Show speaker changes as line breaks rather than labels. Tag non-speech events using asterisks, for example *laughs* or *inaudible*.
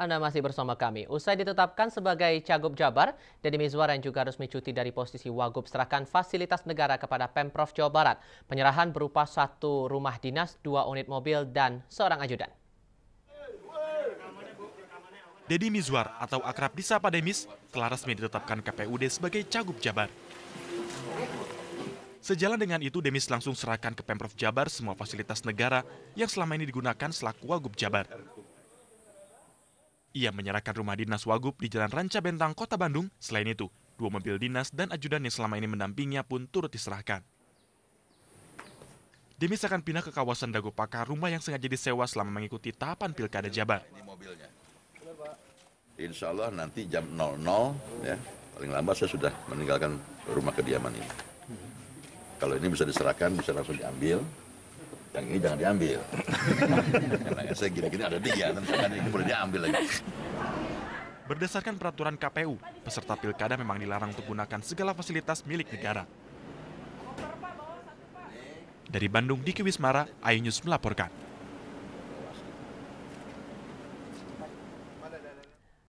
Anda masih bersama kami. Usai ditetapkan sebagai Cagup Jabar, Deddy Mizwar yang juga resmi cuti dari posisi Wagub serahkan fasilitas negara kepada Pemprov Jawa Barat. Penyerahan berupa satu rumah dinas, dua unit mobil, dan seorang ajudan.
Deddy Mizwar atau akrab disapa Demis telah resmi ditetapkan KPUD sebagai Cagup Jabar. Sejalan dengan itu, Demis langsung serahkan ke Pemprov Jabar semua fasilitas negara yang selama ini digunakan selaku Wagub Jabar. Ia menyerahkan rumah dinas Wagub di Jalan Ranca Bentang, Kota Bandung. Selain itu, dua mobil dinas dan ajudan yang selama ini mendampingnya pun turut diserahkan. Demis akan pindah ke kawasan Dago Pakar, rumah yang sengaja disewa selama mengikuti tahapan Pilkada Jabar. Insya Allah nanti
jam 00, ya, paling lambat saya sudah meninggalkan rumah kediaman ini. Kalau ini bisa diserahkan, bisa langsung diambil, yang ini jangan diambil
karena *laughs* saya gini-gini ada tiga tentukan ini boleh diambil lagi Berdasarkan peraturan KPU, peserta pilkada memang dilarang untuk menggunakan segala fasilitas milik negara. Dari Bandung, Diki Wismara, News melaporkan.